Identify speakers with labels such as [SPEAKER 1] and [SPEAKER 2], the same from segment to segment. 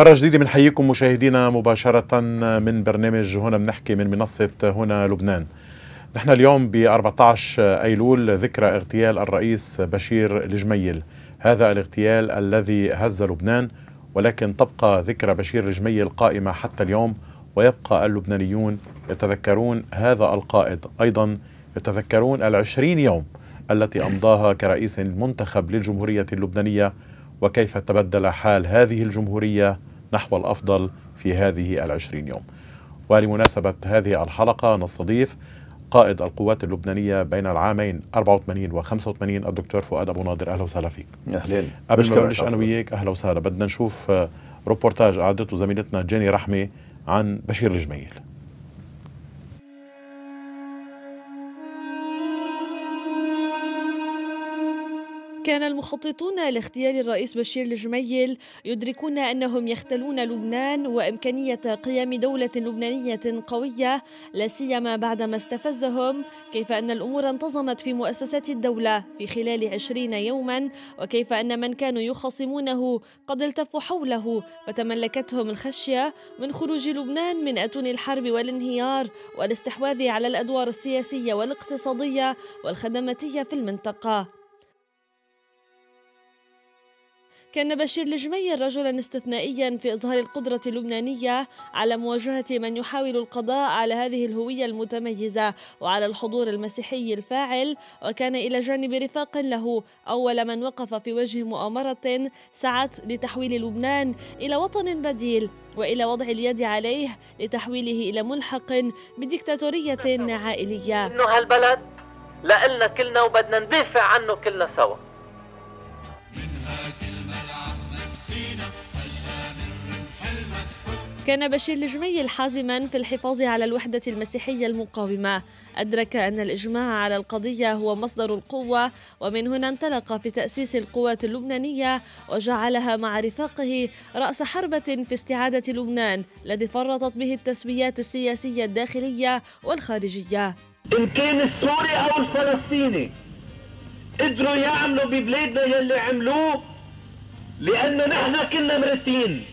[SPEAKER 1] مرة جديدة بنحييكم مشاهدينا مباشرة من برنامج هنا بنحكي من منصة هنا لبنان. نحن اليوم ب 14 ايلول ذكرى اغتيال الرئيس بشير الجميل. هذا الاغتيال الذي هز لبنان ولكن تبقى ذكرى بشير الجميل قائمة حتى اليوم ويبقى اللبنانيون يتذكرون هذا القائد أيضا يتذكرون العشرين يوم التي أمضاها كرئيس منتخب للجمهورية اللبنانية وكيف تبدل حال هذه الجمهورية نحو الأفضل في هذه العشرين يوم ولمناسبة هذه الحلقة نستضيف قائد القوات اللبنانية بين العامين 84 و 85 الدكتور فؤاد أبو ناظر أهلا وسهلا فيك أهلين قبل بلش أنا وياك أهلا وسهلا بدنا نشوف آه، روبورتاج أعدته زميلتنا جيني رحمة عن بشير الجميل
[SPEAKER 2] كان المخططون لاغتيال الرئيس بشير الجميل يدركون انهم يختلون لبنان وامكانيه قيام دوله لبنانيه قويه لا سيما بعدما استفزهم كيف ان الامور انتظمت في مؤسسات الدوله في خلال عشرين يوما وكيف ان من كانوا يخاصمونه قد التفوا حوله فتملكتهم الخشيه من خروج لبنان من اتون الحرب والانهيار والاستحواذ على الادوار السياسيه والاقتصاديه والخدماتيه في المنطقه كان بشير لجمي رجلا استثنائيا في إظهار القدرة اللبنانية على مواجهة من يحاول القضاء على هذه الهوية المتميزة وعلى الحضور المسيحي الفاعل وكان إلى جانب رفاق له أول من وقف في وجه مؤامرة سعت لتحويل لبنان إلى وطن بديل وإلى وضع اليد عليه لتحويله إلى ملحق بديكتاتورية عائلية إنه هالبلد لإلنا كلنا
[SPEAKER 3] وبدنا ندافع عنه كلنا سوا
[SPEAKER 2] كان بشير الجمي حازما في الحفاظ على الوحدة المسيحية المقاومة أدرك أن الإجماع على القضية هو مصدر القوة ومن هنا انطلق في تأسيس القوات اللبنانية وجعلها مع رفاقه رأس حربة في استعادة لبنان الذي فرطت به التسويات السياسية الداخلية والخارجية
[SPEAKER 3] إن كان السوري أو الفلسطيني قدروا يعملوا ببلادنا يلي عملوه لأنه
[SPEAKER 2] نحن كنا مرتين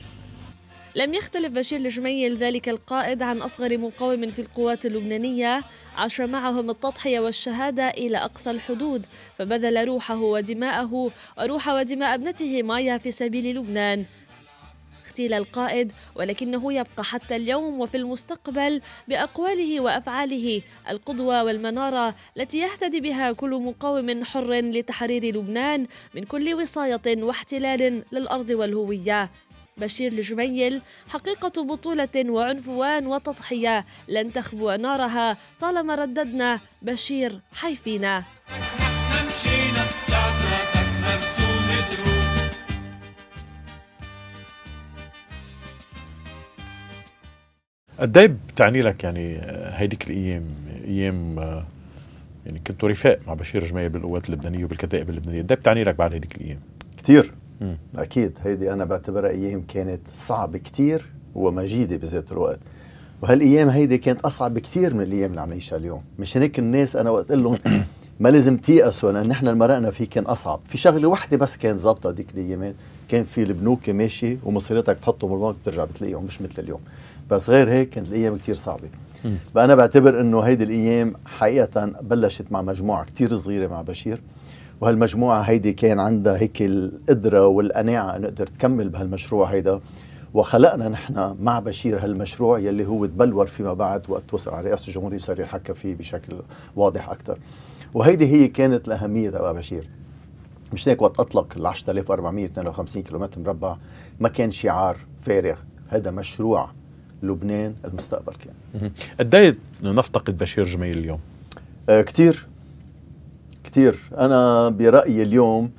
[SPEAKER 2] لم يختلف بشير الجميل ذلك القائد عن أصغر مقاوم في القوات اللبنانية عاش معهم التضحية والشهادة إلى أقصى الحدود فبذل روحه ودماءه وروح ودماء ابنته مايا في سبيل لبنان اغتيل القائد ولكنه يبقى حتى اليوم وفي المستقبل بأقواله وأفعاله القدوة والمنارة التي يهتدي بها كل مقاوم حر لتحرير لبنان من كل وصاية واحتلال للأرض والهوية بشير الجميل حقيقة بطولة وعنفوان وتضحية لن تخبو نارها طالما رددنا بشير حيفينا
[SPEAKER 1] قد ايه بتعني لك يعني هيديك الايام ايام يعني كنتوا رفاق مع بشير جميل
[SPEAKER 3] بالقوات اللبنانيه وبالكتائب اللبنانيه قد ايه بتعني لك بعد هيديك الايام كثير اكيد هيدي انا بعتبرها ايام كانت صعبه كثير ومجيده بذات الوقت وهالايام هيدي كانت اصعب بكثير من الايام اللي عم نعيشها اليوم مش هيك الناس انا وقت اقول لهم ما لازم تيأسوا لان نحن اللي مرقنا فيه كان اصعب في شغله وحده بس كان ظابطه هذيك الايامات كان في البنوك ماشي ومصيرتك بتحطهم بالبنك بترجع بتلاقيهم مش مثل اليوم بس غير هيك كانت الايام كثير صعبه فانا بعتبر انه هيدي الايام حقيقه بلشت مع مجموعه كثير صغيره مع بشير وهالمجموعة هيدي كان عندها هيك القدرة والقناعة انه نقدر تكمل بهالمشروع هيدا وخلقنا نحن مع بشير هالمشروع يلي هو تبلور فيما بعد وقت وصل على رئاسة الجمهورية صار يحكى فيه بشكل واضح أكثر وهيدي هي كانت الأهمية تبع بشير مش هيك وقت أطلق ال 10452 كيلومتر مربع ما كان شعار فارغ هذا مشروع لبنان المستقبل كان قد إيه نفتقد بشير جميل اليوم؟ آه كثير كثير انا برايي اليوم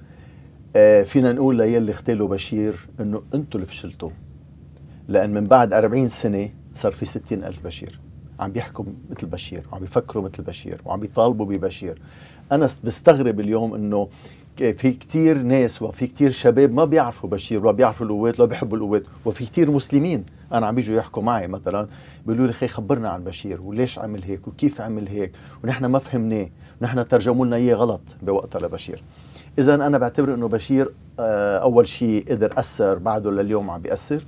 [SPEAKER 3] آه، فينا نقول ليلي اختلوا بشير انه انتم اللي فشلتوا لان من بعد 40 سنه صار في 60 الف بشير عم بيحكوا مثل بشير وعم بيفكروا مثل بشير وعم بيطالبوا ببشير انا بستغرب اليوم انه في كتير ناس وفي كتير شباب ما بيعرفوا بشير ولا بيعرفوا القوات ولا بيحبوا القوات وفي كتير مسلمين انا عم بيجوا يحكوا معي مثلا بيقولوا لي خي خبرنا عن بشير وليش عمل هيك وكيف عمل هيك ونحن ما فهمناه نحن ترجموا لنا اياه غلط بوقتها لبشير اذا انا بعتبر انه بشير آه، اول شيء قدر اثر بعده لليوم عم بياثر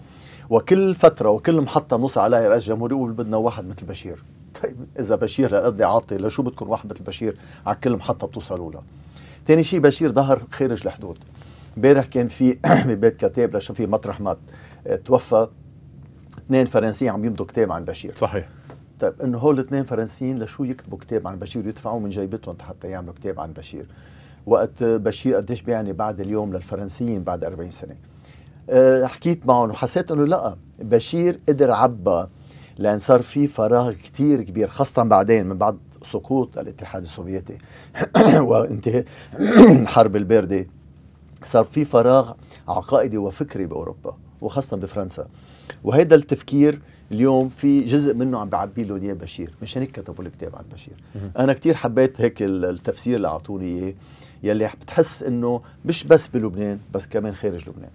[SPEAKER 3] وكل فتره وكل محطه بنوصل عليها رئيس الجمهوريه بيقول بدنا واحد مثل بشير طيب اذا بشير لقد عاطي لشو بدكم واحد مثل بشير على كل محطه بتوصلوا لها ثاني شيء بشير ظهر خارج الحدود امبارح كان في ببيت كتاب في مطرح ما توفى اثنين فرنسيين عم يمضوا كتاب عن بشير صحيح طيب انه هول الاثنين فرنسيين لشو يكتبوا كتاب عن بشير يدفعوا من جيبتهم حتى يعملوا كتاب عن بشير وقت بشير قديش بيعني بعد اليوم للفرنسيين بعد 40 سنه آه، حكيت معهم وحسيت انه لا بشير قدر عبى لان صار في فراغ كتير كبير خاصه بعدين من بعد سقوط الاتحاد السوفيتي وانتهاء الحرب البارده صار في فراغ عقائدي وفكري باوروبا وخاصه بفرنسا وهذا التفكير اليوم في جزء منه عم بيعبي له اياه بشير مشان هيك كتبوا الكتاب عن بشير انا كثير حبيت هيك التفسير اللي اعطوني اياه يلي بتحس انه مش بس بلبنان بس كمان خارج لبنان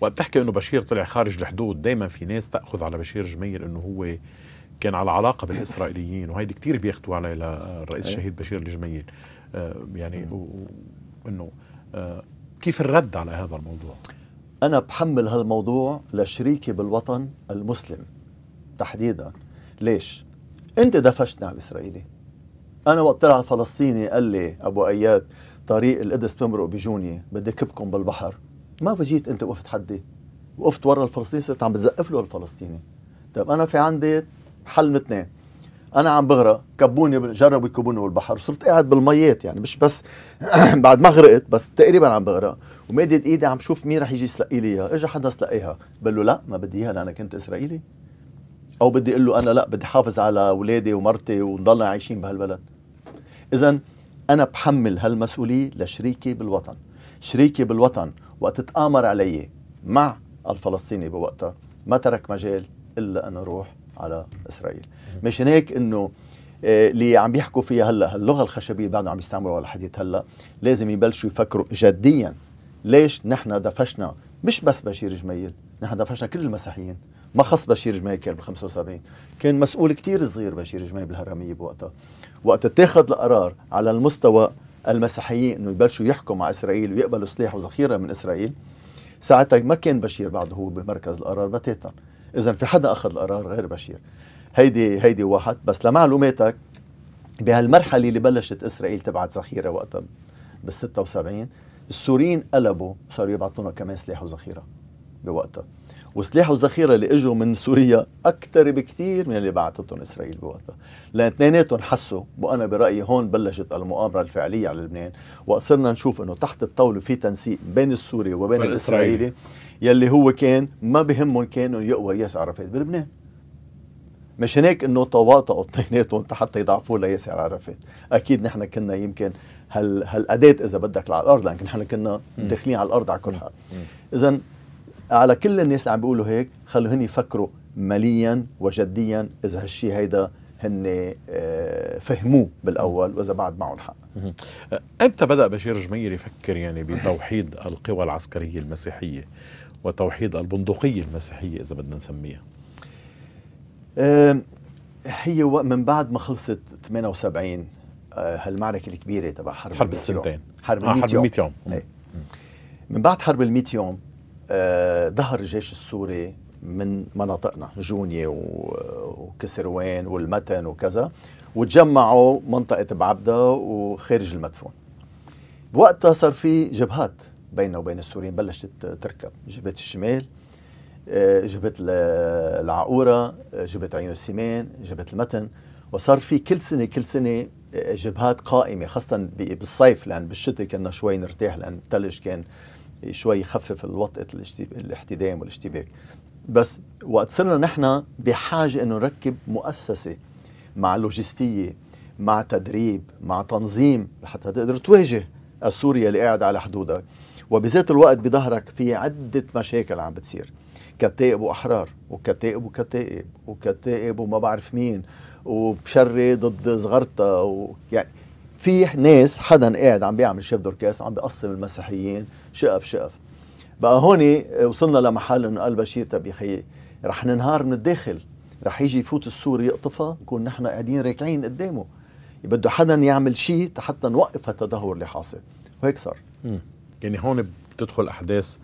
[SPEAKER 3] وقت
[SPEAKER 1] تحكي انه بشير طلع خارج الحدود دائما في ناس تاخذ على بشير جميل انه هو كان على علاقه بالاسرائيليين وهيدي كثير بياخذوا عليها الرئيس الشهيد إيه. بشير الجميل آه، يعني
[SPEAKER 3] انه آه، كيف الرد على هذا الموضوع؟ انا بحمل هالموضوع لشريكي بالوطن المسلم تحديدا ليش؟ انت دفشتني نعم على الاسرائيلي انا وقت طلع الفلسطيني قال لي ابو اياد طريق القدس بمرق بجوني بدي كبكم بالبحر ما فجيت انت وقفت حدي وقفت ورا الفلسطيني صرت عم بتزقف له الفلسطيني طيب انا في عندي حل من اثنين انا عم بغرق كبوني جربوا يكبوني بالبحر صرت قاعد بالميات يعني مش بس بعد ما غرقت بس تقريبا عم بغرق ومادد ايدي عم شوف مين رح يجي يسلقي لي اياها اجى حدا سلقيها بقول له لا ما بدي اياها لانك انت اسرائيلي او بدي اقول له انا لا بدي حافظ على اولادي ومرتي ونضلنا عايشين بهالبلد اذا انا بحمل هالمسؤوليه لشريكي بالوطن شريكي بالوطن وقت تامر علي مع الفلسطيني بوقتها ما ترك مجال الا ان اروح على اسرائيل مش هيك انه آه، اللي عم يحكوا فيها هلا اللغه الخشبيه بعدهم عم على لحديت هلا لازم يبلشوا يفكروا جديا ليش نحن دفشنا مش بس بشير جميل نحن دفشنا كل المسيحيين ما خص بشير جميكر بال 75 كان مسؤول كتير صغير بشير جميكر بالهرميه بوقتها وقت اتخذ القرار على المستوى المسيحيين انه يبلشوا يحكموا على اسرائيل ويقبلوا سلاح وذخيره من اسرائيل ساعتها ما كان بشير بعده هو بمركز القرار بتاتا اذا في حدا اخذ القرار غير بشير هيدي هيدي واحد بس لمعلوماتك بهالمرحله اللي بلشت اسرائيل تبعت ذخيره وقتها بال 76 السوريين قلبوا صاروا يبعثوا لنا كمان سلاح وذخيره بوقتها وسلاح الذخيره اللي اجوا من سوريا اكثر بكثير من اللي بعثتهم اسرائيل بوقتها، لان اثنيناتهم حسوا وانا برايي هون بلشت المؤامره الفعليه على لبنان وصرنا نشوف انه تحت الطاوله في تنسيق بين السوري وبين الاسرائيلي يلي هو كان ما بهمهم كانوا يقوى ياس عرفات بلبنان مش هيك انه تواطؤوا اثنيناتهم حتى يضعفوا لياسر عرفات، اكيد نحن كنا يمكن هال هالاداه اذا بدك على الارض لان نحن كنا داخلين على الارض على كل حال. اذا على كل الناس اللي عم بيقولوا هيك خلوا هن يفكروا ماليا وجديا اذا هالشيء هيدا هن آه، فهموه بالاول واذا بعد معهم حق آه، امتى
[SPEAKER 1] بدا بشير جمير يفكر يعني بتوحيد القوى العسكريه المسيحيه وتوحيد
[SPEAKER 3] البندقيه المسيحيه اذا بدنا نسميها آه، هي من بعد ما خلصت 78 هالمعركه الكبيره تبع حرب حرب السنتين حرب ال 100 يوم, يوم. إيه. من بعد حرب ال 100 يوم ظهر الجيش السوري من مناطقنا جونية وكسروان والمتن وكذا وتجمعوا منطقة بعبدة وخارج المدفون بوقتها صار في جبهات بيننا وبين السوريين بلشت تركب جبهة الشمال آه، جبهة العقورة آه، جبهة عين السمان جبهة المتن وصار في كل سنة كل سنة آه، جبهات قائمة خاصة بالصيف لأن بالشتاء كنا شوي نرتاح لأن الثلج كان شوي يخفف الوطئه الاحتدام والاشتباك بس وقت صرنا نحن بحاجة أنه نركب مؤسسة مع لوجستية مع تدريب مع تنظيم لحتى تقدر تواجه السوريا اللي قاعد على حدودك وبذات الوقت بظهرك في عدة مشاكل عم بتصير كتائب وأحرار وكتائب وكتائب وكتائب وما بعرف مين وبشري ضد صغرتها ويعني في ناس حدا قاعد عم بيعمل شيف دوركاس عم بيقسم المسيحيين شقف شقف بقى هون وصلنا لمحل انه قال بشير طب يا خيي رح ننهار من الداخل رح يجي يفوت السور يقطفها نكون نحن قاعدين راكعين قدامه بده حدا يعمل شيء حتى نوقف التدهور اللي حاصل وهيك صار يعني هون بتدخل احداث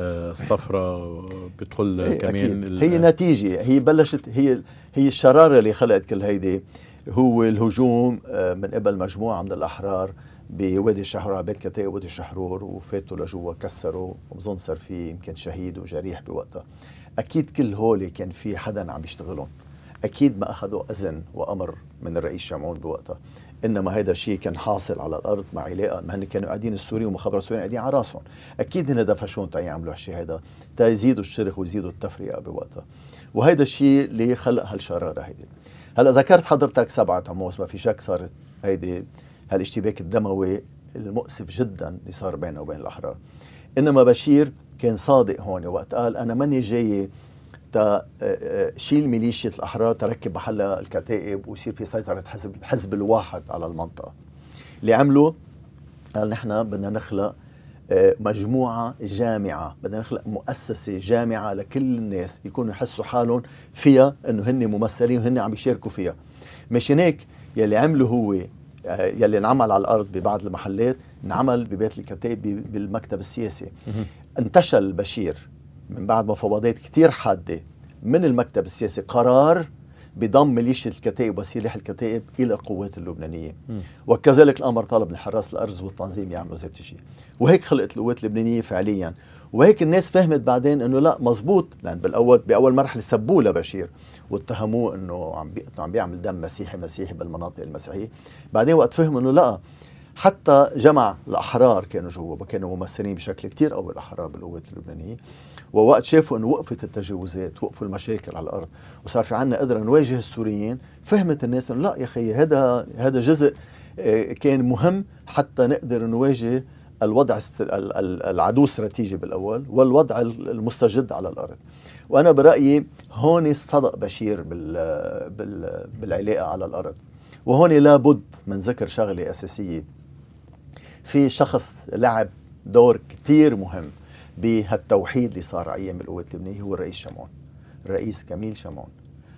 [SPEAKER 3] آه، الصفرة بتدخل إيه، كمان هي نتيجة هي بلشت هي هي الشرارة اللي خلقت كل هيدي هو الهجوم آه، من قبل مجموعة من الأحرار بوادي الشحرور على بيت كتاي وادي الشحرور وفاتوا لجوا كسروا وبظن صار في يمكن شهيد وجريح بوقتها اكيد كل هول كان في حدا عم يشتغلهم اكيد ما اخذوا اذن وامر من الرئيس شمعون بوقتها انما هذا الشيء كان حاصل على الارض مع علاقه ما هن كانوا قاعدين السوري ومخابره السوريين قاعدين على راسهم اكيد هن دفشون تا يعملوا هالشيء هذا تا يزيدوا الشرخ ويزيدوا التفرقه بوقتها وهذا الشيء اللي خلق هالشراره هيدي هلا ذكرت حضرتك سبعه تموز ما في شك صارت هيدي هالاشتباك الدموي المؤسف جدا اللي صار بيننا وبين الأحرار إنما بشير كان صادق هون وقت قال أنا ماني جاي تا آه، آه، شيل ميليشيا الأحرار تركب محلها الكتائب ويصير في سيطرة حزب الحزب الواحد على المنطقة اللي عمله قال نحن بدنا نخلق آه، مجموعة جامعة بدنا نخلق مؤسسة جامعة لكل الناس يكونوا يحسوا حالهم فيها انه هن ممثلين وهن عم يشاركوا فيها مش هيك يلي عمله هو آه، يلي انعمل على الارض ببعض المحلات انعمل ببيت الكتائب بالمكتب السياسي انتشل بشير من بعد مفاوضات كتير حاده من المكتب السياسي قرار بضم ميليشيا الكتائب وسلاح الكتائب الى القوات اللبنانيه وكذلك الامر طلب من حراس الارز والتنظيم يعملوا ذات الشيء وهيك خلقت القوات اللبنانيه فعليا وهيك الناس فهمت بعدين انه لا مزبوط لان بالاول باول مرحله سبوه لبشير واتهموه انه عم بي... عم بيعمل دم مسيحي مسيحي بالمناطق المسيحيه بعدين وقت فهم انه لا حتى جمع الاحرار كانوا جوا وكانوا ممثلين بشكل كتير قوي الاحرار بالقوات اللبنانيه ووقت شافوا انه وقفت التجاوزات وقفوا المشاكل على الارض وصار في عنا قدره نواجه السوريين فهمت الناس انه لا يا اخي هذا هذا جزء آه، كان مهم حتى نقدر نواجه الوضع العدو استراتيجي بالاول والوضع المستجد على الارض وانا برايي هون الصدق بشير بال بال بالعلاقه على الارض وهون لابد من ذكر شغله اساسيه في شخص لعب دور كثير مهم بهالتوحيد اللي صار ايام القوات اللبنانيه هو الرئيس شمعون الرئيس كميل شمعون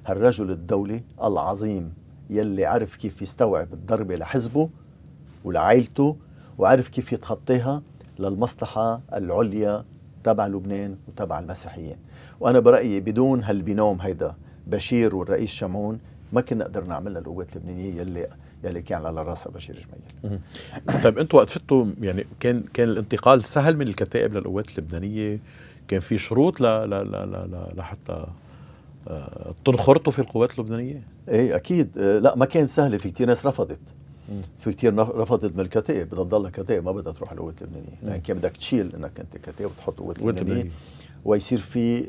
[SPEAKER 3] هالرجل الدولي العظيم يلي عرف كيف يستوعب الضربه لحزبه ولعائلته وعرف كيف يتخطيها للمصلحه العليا تبع لبنان وتبع المسيحيين وانا برايي بدون هالبينوم هيدا بشير والرئيس شمعون ما كنا قدرنا نعملها القوات اللبنانيه يلي يلي كان على راسها بشير
[SPEAKER 1] جميل طيب انتم وقت فتوا يعني كان كان الانتقال سهل من الكتائب للقوات اللبنانيه كان في شروط
[SPEAKER 3] لا لا لا لا لحتى آه، تنخرطوا في القوات اللبنانيه؟ ايه اكيد آه، لا ما كان سهل في كثير ناس رفضت في كثير رفضت من الكتائب بدها تضلها كتائب ما بدها تروح القوات اللبنانيه لان يعني كان بدك تشيل انك انت كتائب وتحط قوات لبنانيه ويصير في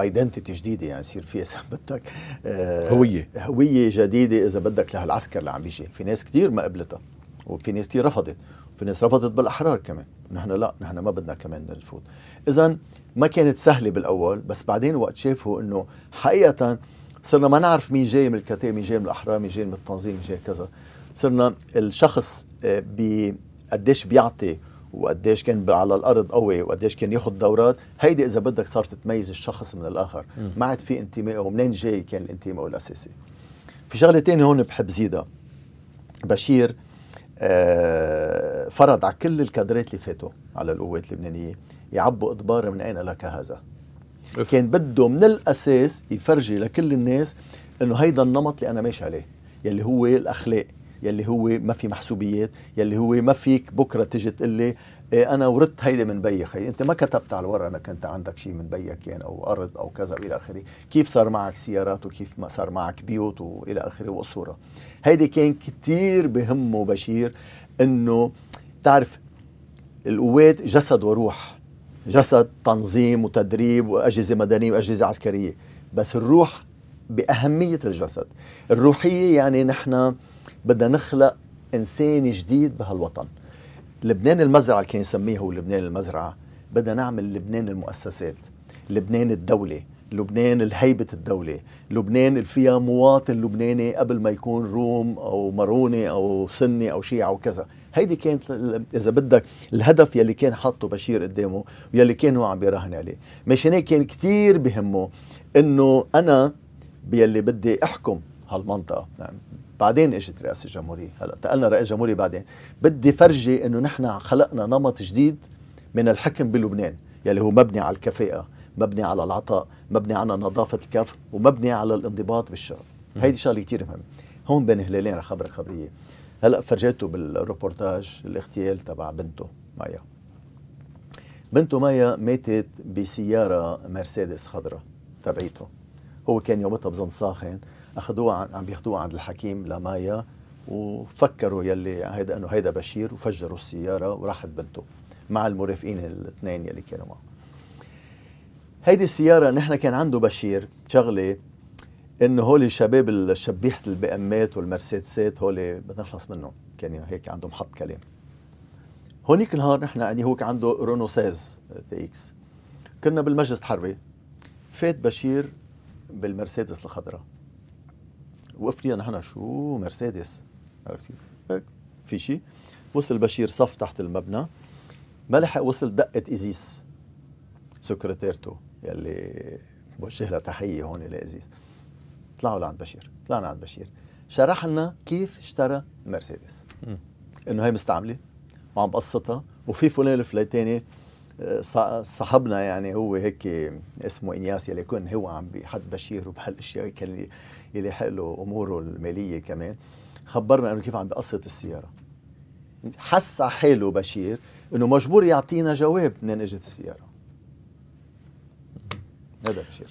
[SPEAKER 3] ايدنتيتي آه، آه، جديده يعني يصير في اذا بدك آه، هويه هويه جديده اذا بدك لهالعسكر اللي عم بيجي في ناس كثير ما قبلتها وفي ناس كثير رفضت وفي ناس رفضت بالاحرار كمان نحن لا نحن ما بدنا كمان نفوت اذا ما كانت سهله بالاول بس بعدين وقت شافوا انه حقيقه صرنا ما نعرف مين جاي من الكتائب مين جاي من الاحرار مين جاي من التنظيم مين جاي كذا صرنا الشخص قديش بيعطي وقديش كان على الارض قوي وقديش كان ياخذ دورات هيدي اذا بدك صارت تميز الشخص من الاخر ما عاد في انتماء ومنين جاي كان الانتماء الاساسي في شغله ثانيه هون بحب زيدها بشير آه فرض على كل الكادرات اللي فاتوا على القوات اللبنانيه يعبوا اضبار من اين لك هذا إف. كان بده من الاساس يفرجي لكل الناس انه هيدا النمط اللي انا ماشي عليه يلي هو الاخلاق يلي هو ما في محسوبيات يلي هو ما فيك بكره تيجي تقول لي إيه، انا وردت هيدي من بيك انت ما كتبت على الورقه انك انت عندك شيء من بيك كان يعني، او ارض او كذا والى اخره كيف صار معك سيارات وكيف ما صار معك بيوت والى اخره وقصوره هيدي كان كتير بهمه بشير انه تعرف القوات جسد وروح جسد تنظيم وتدريب واجهزه مدنيه واجهزه عسكريه بس الروح باهميه الجسد الروحيه يعني نحن بدنا نخلق انسان جديد بهالوطن لبنان المزرعه اللي كان يسميه هو لبنان المزرعه بدنا نعمل لبنان المؤسسات لبنان الدوله لبنان الهيبة الدولة لبنان اللي فيها مواطن لبناني قبل ما يكون روم أو ماروني أو سني أو شيعة وكذا هيدي كانت إذا بدك الهدف يلي كان حاطه بشير قدامه ويلي كان هو عم بيراهن عليه مشان هيك كان كتير بهمه إنه أنا يلي بدي أحكم هالمنطقة يعني بعدين اجت رئاسه الجمهوريه هلا انتقلنا رئيس جمهوري بعدين بدي فرجي انه نحن خلقنا نمط جديد من الحكم بلبنان يلي هو مبني على الكفاءه مبني على العطاء مبني على نظافه الكف ومبني على الانضباط بالشغل هيدي شغله كثير مهمه هون بين هلالين رح خبرك خبريه هلا فرجيته بالروبورتاج الاغتيال تبع بنته مايا بنته مايا ماتت بسياره مرسيدس خضراء تبعيته هو كان يومتها بظن ساخن اخذوها عم بياخذوها عند الحكيم لمايا وفكروا يلي هيدا انه هيدا بشير وفجروا السياره وراحت بنته مع المرافقين الاثنين يلي كانوا معه هيدي السياره نحن كان عنده بشير شغله انه هول الشباب الشبيحه البي امات والمرسيدسات هول بدنا نخلص منهم كان يعني هيك عندهم حط كلام هونيك نهار نحن يعني هو عنده رونو ساز تي اكس كنا بالمجلس الحربي فات بشير بالمرسيدس الخضراء وقفنا نحن شو مرسيدس عرفت كيف؟ هيك في شيء وصل بشير صف تحت المبنى ما لحق وصل دقت ايزيس سكرتيرته يلي بوجه لها تحيه هون لايزيس طلعوا لعند بشير طلعنا عند بشير شرح لنا كيف اشترى مرسيدس انه هي مستعمله وعم بقسطها وفي فلان الفليتاني آه، صاحبنا يعني هو هيك اسمه انياس يلي كان هو عم بحد بشير وبهالاشياء كان اللي له اموره الماليه كمان خبرنا انه كيف عم بقسط السياره حس على حاله بشير انه مجبور يعطينا جواب منين اجت السياره
[SPEAKER 1] هذا بشير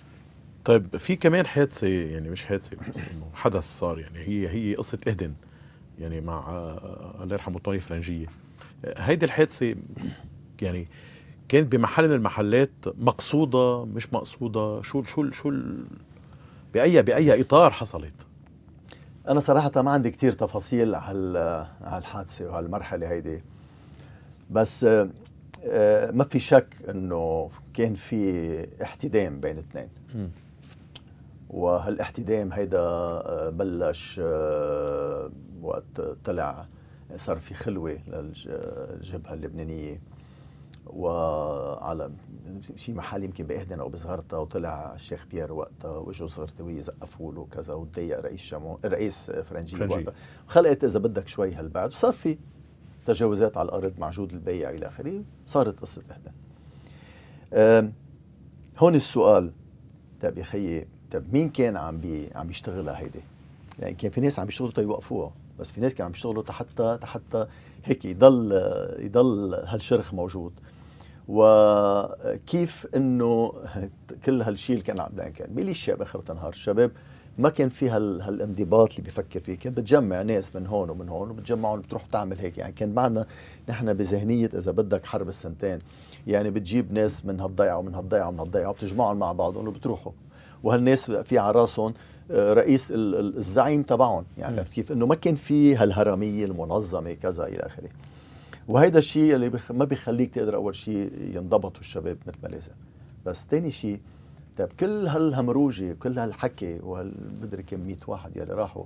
[SPEAKER 1] طيب في كمان حادثه يعني مش حادثه بس انه حدث صار يعني هي هي قصه اهدن يعني مع آه، الله يرحمه طوني فرنجيه هيدي الحادثه يعني كانت بمحل من المحلات مقصوده مش
[SPEAKER 3] مقصوده شو شو شو باي باي اطار حصلت انا صراحه ما عندي كثير تفاصيل على على الحادثه وعلى المرحله هيدي بس آه، آه، ما في شك انه كان في احتدام بين اثنين وهالاحتدام هيدا آه، بلش وقت طلع صار في خلوه للجبهه اللبنانيه وعلى شي محل يمكن باهدن او بزهرتها وطلع الشيخ بيير وقتها وجهه صغرتوي زقفوا له كذا وتضايق رئيس شامو رئيس فرنجي, فرنجي. وقتها خلقت اذا بدك شوي هالبعد وصار في تجاوزات على الارض مع جود البيع الى اخره صارت قصه اهدن هون السؤال طيب يا خيي طيب مين كان عم بي عم بيشتغلها هيدي؟ يعني كان في ناس عم بيشتغلوا تيوقفوها بس في ناس كانوا عم يشتغلوا حتى حتى هيك يضل يضل هالشرخ موجود وكيف انه كل هالشيء اللي كان عم كان ميليشيا باخر النهار الشباب ما كان في هالانضباط اللي بفكر فيه كان بتجمع ناس من هون ومن هون وبتجمعهم بتروح تعمل هيك يعني كان معنا نحن بذهنيه اذا بدك حرب السنتين يعني بتجيب ناس من هالضيعه ومن هالضيعه ومن هالضيعه وبتجمعهم مع بعضهم وبتروحوا وهالناس في على راسهم رئيس الزعيم تبعهم يعني عرفت كيف انه ما كان في هالهرميه المنظمه كذا الى اخره وهيدا الشيء اللي بخ... ما بيخليك تقدر اول شيء ينضبطوا الشباب مثل ما لازم بس ثاني شيء طيب كل هالهمروجه كل هالحكي وهالبدري كم 100 واحد يلي راحوا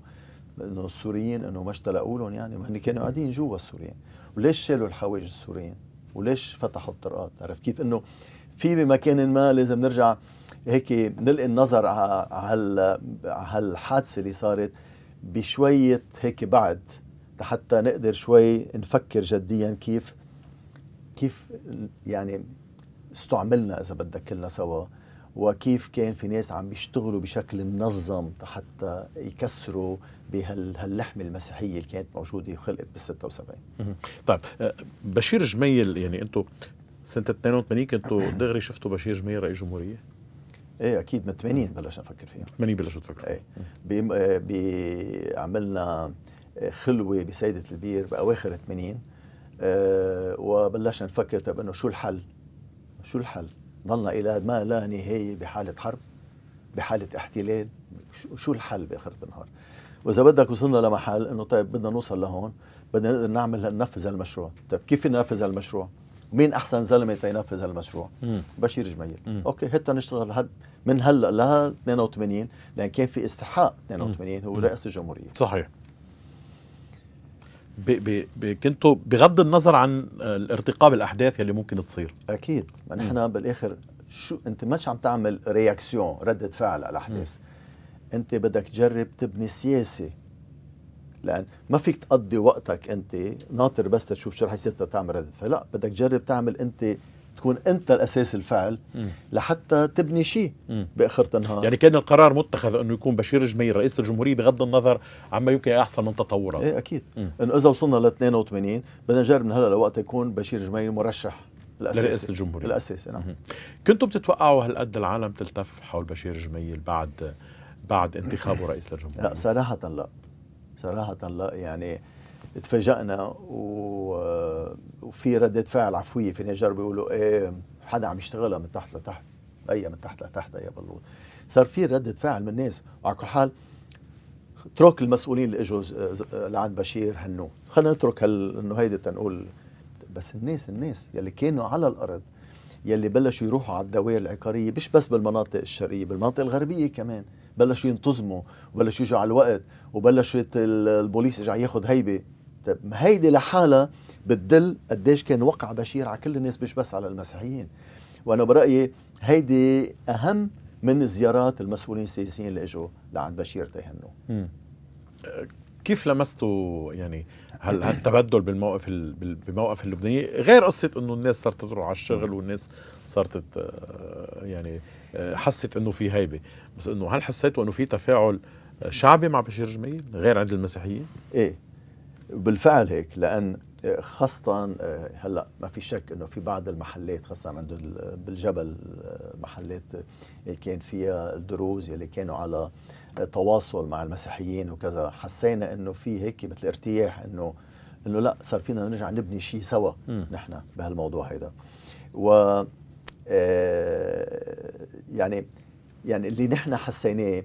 [SPEAKER 3] انه السوريين انه ما اشتلقوا لهم يعني ما هن كانوا قاعدين جوا السوريين وليش شالوا الحواجز السوريين وليش فتحوا الطرقات عرفت كيف انه في بمكان ما لازم نرجع هيك نلقي النظر على هالحادثه اللي صارت بشويه هيك بعد لحتى نقدر شوي نفكر جديا كيف كيف يعني استعملنا اذا بدك كلنا سوا وكيف كان في ناس عم بيشتغلوا بشكل منظم حتى يكسروا بهاللحمه المسيحيه اللي كانت موجوده وخلقت بال 76 طيب آه،
[SPEAKER 1] بشير جميل يعني انتم سنه 82 كنتوا دغري شفتوا بشير جميل رئيس جمهوريه؟
[SPEAKER 3] ايه اكيد من 80 بلشنا نفكر فيها 80 بلشوا تفكروا ايه بي بي عملنا آه، خلوه بسيده البير باواخر 80 أه وبلشنا نفكر طيب انه شو الحل؟ شو الحل؟ ضلنا الى ما لا نهايه بحاله حرب بحاله احتلال شو الحل باخر النهار؟ واذا بدك وصلنا لمحل انه طيب بدنا نوصل لهون بدنا نقدر نعمل ننفذ هالمشروع، طيب كيف ننفذ هالمشروع؟ مين احسن زلمه تينفذ هالمشروع مم. بشير جميل مم. اوكي حتى نشتغل هد من هلا ل 82 لان كان في استحقاق 82 مم. هو رئيس الجمهوريه
[SPEAKER 1] صحيح ب ب ب كنتوا بغض النظر عن
[SPEAKER 3] الارتقاء بالاحداث يلي ممكن تصير اكيد ما نحن بالاخر شو انت مش عم تعمل رياكسيون رده فعل على الاحداث انت بدك تجرب تبني سياسه لان ما فيك تقضي وقتك انت ناطر بس تشوف شو رح يصير تعمل رده فعل لا بدك تجرب تعمل انت تكون انت الاساس الفعل لحتى تبني شيء باخر النهار يعني كان القرار متخذ انه يكون بشير جميل رئيس الجمهوريه بغض النظر عما يمكن يحصل من تطورات ايه اكيد انه اذا وصلنا ل 82 بدنا نجرب من هلا لوقت يكون بشير جميل مرشح الاساسي لرئاسه الجمهوريه الاساسي نعم كنتم بتتوقعوا هالقد
[SPEAKER 1] العالم تلتف حول بشير جميل بعد بعد انتخابه رئيس للجمهوريه؟ لا صراحه لا
[SPEAKER 3] صراحه لا يعني تفاجئنا وفي ردة فعل عفوية في نجار بيقولوا ايه حدا عم يشتغلها من تحت لتحت اي من تحت لتحت يا بلوط صار في ردة فعل من الناس وعلى كل حال اترك المسؤولين اللي اجوا آه، لعند بشير هنو خلينا نترك هال انه هيدي تنقول بس الناس الناس يلي كانوا على الارض يلي بلشوا يروحوا على الدوائر العقاريه مش بس بالمناطق الشرقيه بالمناطق الغربيه كمان بلشوا ينتظموا وبلشوا يجوا على الوقت وبلشت البوليس اجى ياخذ هيبه طيب هيدي لحالها بتدل قديش كان وقع بشير على كل الناس مش بس على المسيحيين وانا برايي هيدي اهم من زيارات المسؤولين السياسيين اللي اجوا لعند بشير تيهنوا
[SPEAKER 1] كيف لمستوا يعني هل هالتبدل بالموقف بموقف اللبناني غير قصه انه الناس صارت تروح على الشغل والناس صارت يعني آه، حست انه في هيبه بس انه هل حسيتوا انه في تفاعل شعبي مع بشير جميل غير
[SPEAKER 3] عند المسيحيين؟ ايه بالفعل هيك لان آه، خاصة آه، هلا ما في شك انه في بعض المحلات خاصة عند بالجبل آه، محلات اللي كان فيها الدروز يلي كانوا على تواصل مع المسيحيين وكذا حسينا انه في هيك مثل ارتياح انه انه لا صار فينا نرجع نبني شيء سوا نحن بهالموضوع هيدا و يعني يعني اللي نحن حسيناه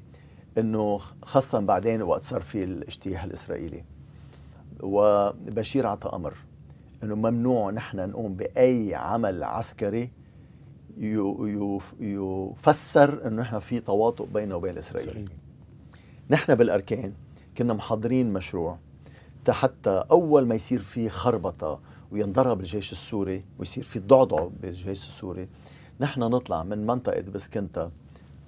[SPEAKER 3] انه خاصه بعدين وقت صار في الاجتياح الاسرائيلي وبشير اعطى امر انه ممنوع نحن نقوم باي عمل عسكري يفسر انه نحن في تواطؤ بينه وبين اسرائيل نحن بالاركان كنا محضرين مشروع حتى اول ما يصير في خربطه وينضرب الجيش السوري ويصير في ضعضع بالجيش السوري نحن نطلع من منطقه بسكنتا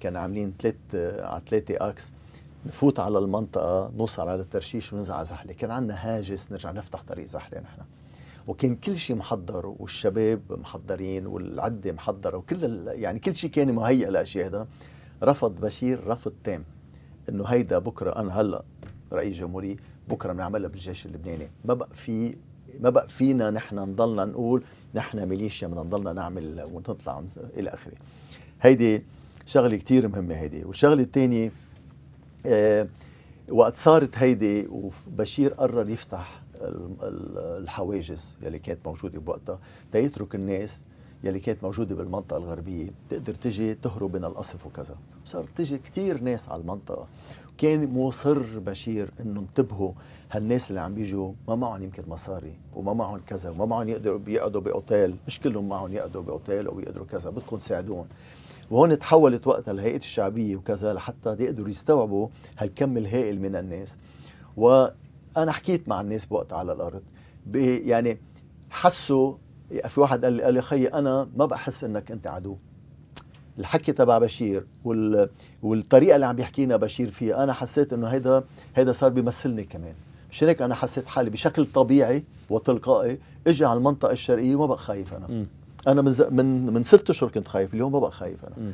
[SPEAKER 3] كان عاملين ثلاث على ثلاثه اكس نفوت على المنطقه نوصل على الترشيش على زحله كان عندنا هاجس نرجع نفتح طريق زحله نحن وكان كل شيء محضر والشباب محضرين والعده محضره وكل يعني كل شيء كان مهيئ لاشياء هذا رفض بشير رفض تام انه هيدا بكره انا هلا رئيس جمهوري بكره بنعملها بالجيش اللبناني ما بقى في ما بقى فينا نحن نضلنا نقول نحن ميليشيا بدنا نضلنا نعمل ونطلع الى اخره هيدي شغله كثير مهمه هيدي والشغله الثانيه آه وقت صارت هيدي وبشير قرر يفتح الحواجز يلي كانت موجوده بوقتها تيترك الناس يلي كانت موجودة بالمنطقة الغربية تقدر تجي تهرب من القصف وكذا صارت تجي كثير ناس على المنطقة كان مصر بشير انه انتبهوا هالناس اللي عم بيجوا ما معهم يمكن مصاري وما معهم كذا وما معهم يقدروا يقعدوا باوتيل مش كلهم معهم يقعدوا باوتيل او يقدروا كذا بدكم تساعدوهم وهون تحولت وقتها الهيئات الشعبية وكذا لحتى يقدروا يستوعبوا هالكم الهائل من الناس وأنا حكيت مع الناس بوقت على الأرض يعني حسوا في واحد قال لي قال لي خيي أنا ما بحس إنك أنت عدو الحكي تبع بشير وال... والطريقه اللي عم بيحكينا بشير فيها انا حسيت انه هيدا هيدا صار بيمثلني كمان مشان هيك انا حسيت حالي بشكل طبيعي وتلقائي اجي على المنطقه الشرقيه وما بقى خايف انا م. انا من من من ست اشهر كنت خايف اليوم ما بقى خايف انا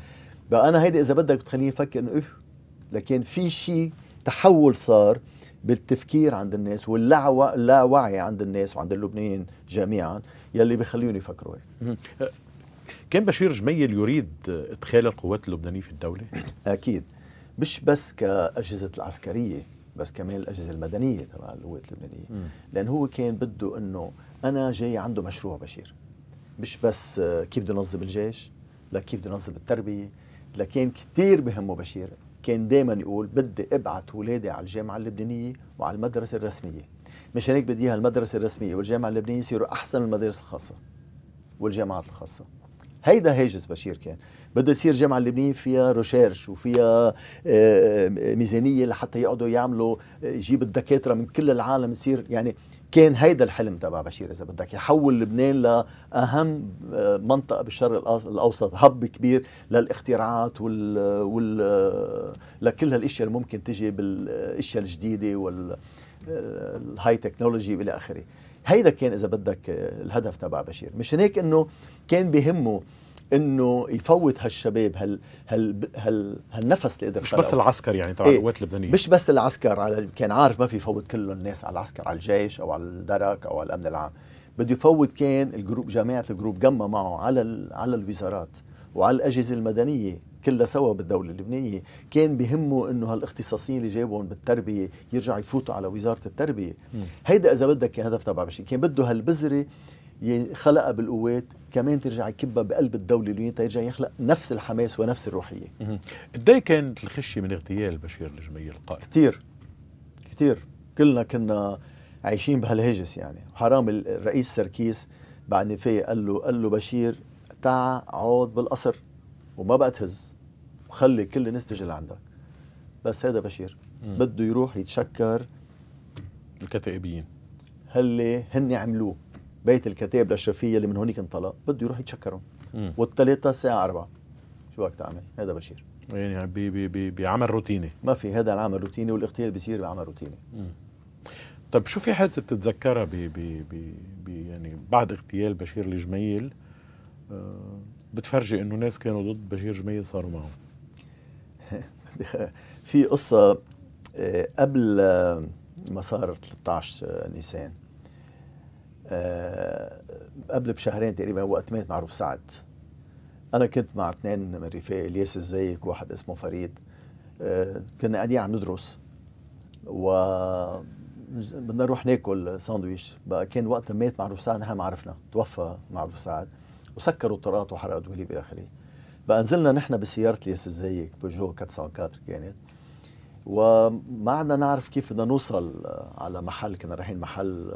[SPEAKER 3] بقى انا هيدي اذا بدك بتخليني افكر انه إيه، لكن في شيء تحول صار بالتفكير عند الناس واللاوعي عند الناس وعند اللبنانيين جميعا يلي بخليهم يفكروا هيك أه، كان بشير جميل يريد ادخال القوات اللبنانيه في الدوله اكيد مش بس كاجهزه العسكريه بس كمان الاجهزه المدنيه تبع القوات اللبنانيه لان هو كان بده انه انا جاي عنده مشروع بشير مش بس آه، كيف بده ينظم الجيش لا كيف بده ينظم التربيه لكن كثير بهمه بشير كان دائما يقول بدي ابعث اولادي على الجامعه اللبنانيه وعلى المدرسه الرسميه مشان هيك بدي اياها المدرسه الرسميه والجامعه اللبنانيه يصيروا احسن المدارس الخاصه والجامعات الخاصه هيدا هاجس بشير كان بده يصير الجامعه اللبنانيه فيها ريشيرش وفيها آه، آه، ميزانيه لحتى يقعدوا يعملوا يجيب الدكاتره من كل العالم يصير يعني كان هيدا الحلم تبع بشير اذا بدك يحول لبنان لاهم آه، منطقه بالشرق الاوسط هب كبير للاختراعات وال, وال... آه، لكل هالاشياء اللي ممكن تجي بالاشياء الجديده والهاي آه، تكنولوجي والى اخره هيدا كان اذا بدك الهدف تبع بشير مش هيك انه كان بهمه انه يفوت هالشباب هال هال هال هالنفس اللي قدر مش بس العسكر يعني تبع إيه. القوات إيه اللبنانيه مش بس العسكر على كان عارف ما في يفوت كل الناس على العسكر على الجيش او على الدرك او على الامن العام بده يفوت كان الجروب جماعه الجروب جمع معه على على الوزارات وعلى الاجهزه المدنيه كلها سوا بالدوله اللبنانيه كان بهمه انه هالاختصاصيين اللي جابهم بالتربيه يرجعوا يفوتوا على وزاره التربيه هيدا اذا بدك كان هدف تبع بشير كان بده هالبذره خلقها بالقوات كمان ترجع يكبها بقلب الدولة اللي ترجع يخلق نفس الحماس ونفس الروحية قد ايه كانت الخشية من اغتيال بشير الجميل القائد؟ كثير كثير كلنا كنا عايشين بهالهجس يعني حرام الرئيس سركيس بعد نفاية قال له قال له بشير تعا عود بالقصر وما بقى تهز وخلي كل الناس تجي لعندك بس هذا بشير بده يروح يتشكر الكتائبيين هل هن عملوه بيت الكتائب الاشرفيه اللي من هونيك انطلق بده يروح يتشكرهم والثلاثه الساعه 4 شو بدك تعمل هذا بشير
[SPEAKER 1] يعني, يعني بي بي بي بعمل روتيني
[SPEAKER 3] ما في هذا العمل روتيني والاغتيال بيصير بعمل روتيني
[SPEAKER 1] طيب شو في حادثه بتتذكرها ب ب ب يعني بعد اغتيال بشير الجميل آه بتفرجي انه ناس كانوا ضد بشير جميل صاروا معه
[SPEAKER 3] في قصه آه، قبل آه، ما صار 13 آه، نيسان آه، قبل بشهرين تقريبا وقت مات معروف سعد انا كنت مع اثنين من رفاقي الياس الزيك واحد اسمه فريد آه، كنا قاعدين عم ندرس و بدنا نروح ناكل ساندويش بقى كان وقت مات معروف سعد نحن ما عرفنا توفى معروف سعد وسكروا الطرقات وحرقوا دولي الى اخره بقى نزلنا نحن بسياره الياس الزيك بوجو 404 كانت وما عدنا نعرف كيف بدنا نوصل على محل كنا رايحين محل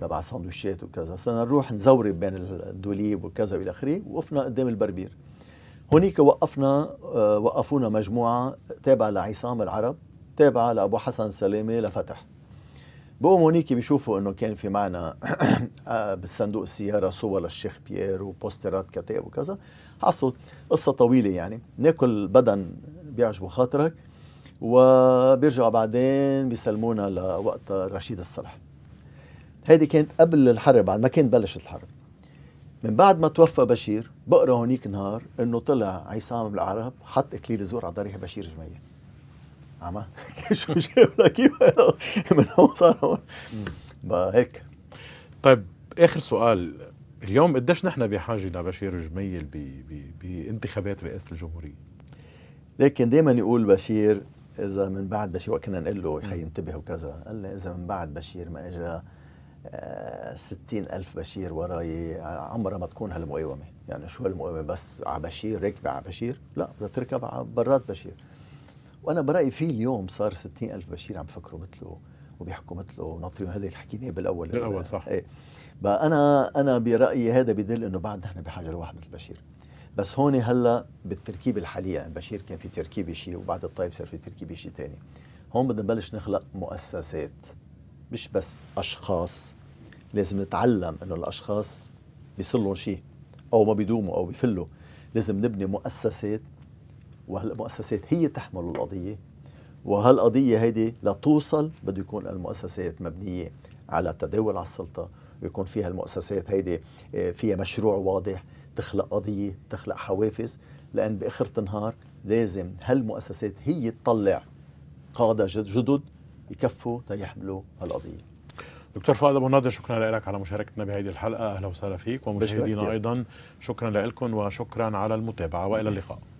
[SPEAKER 3] تبع سندويشات وكذا صرنا نروح نزورب بين الدوليب وكذا والى اخره وقفنا قدام البربير هونيك وقفنا آه، وقفونا مجموعه تابعه لعصام العرب تابعه لابو حسن سلامه لفتح بقوم هونيك بيشوفوا انه كان في معنا آه، بالصندوق السياره صور للشيخ بيير وبوسترات كتاب وكذا حصل قصه طويله يعني ناكل بدن بيعجبوا خاطرك وبيرجعوا بعدين بيسلمونا لوقت رشيد الصلح هيدي كانت قبل الحرب بعد ما كانت بلشت الحرب من بعد ما توفى بشير بقرا هونيك نهار انه طلع عصام العرب حط اكليل زور على ضريح بشير جميل عما شو جاب لك كيف من هون صار هون هيك طيب اخر سؤال
[SPEAKER 1] اليوم قديش نحن بحاجه لبشير جميل بانتخابات رئاسه الجمهوريه؟
[SPEAKER 3] لكن دائما يقول بشير اذا من بعد بشير وقت كنا نقول له يا خي انتبه وكذا قال لي اذا من بعد بشير ما اجى ستين ألف بشير وراي عمرها ما تكون هالمقاومة يعني شو هالمقاومة بس على بشير راكبة على بشير لا بدها تركب برات بشير وأنا برأيي في اليوم صار ستين ألف بشير عم فكروا مثله وبيحكوا مثله وناطرين هذا اللي حكيناه بالاول بالاول صح ايه بقى انا انا برايي هذا بدل انه بعد نحن بحاجه لواحد مثل بشير بس هون هلا بالتركيبه الحاليه يعني بشير كان في تركيبه شيء وبعد الطيب صار في تركيبه شيء ثاني هون بدنا نبلش نخلق مؤسسات مش بس اشخاص لازم نتعلم انه الاشخاص بيصير شيء او ما بيدوموا او بيفلوا لازم نبني مؤسسات وهالمؤسسات هي تحمل القضيه وهالقضيه هيدي لتوصل بده يكون المؤسسات مبنيه على تداول على السلطه ويكون فيها المؤسسات هيدي آه، فيها مشروع واضح تخلق قضيه تخلق حوافز لان باخر النهار لازم هالمؤسسات هي تطلع قاده جدد يكفوا تيحملوا هالقضيه
[SPEAKER 1] دكتور فؤاد ابو ناضر شكرا لك على مشاركتنا بهذه الحلقه اهلا وسهلا فيك ومشاهدينا ايضا شكرا لكم وشكرا على المتابعه والى اللقاء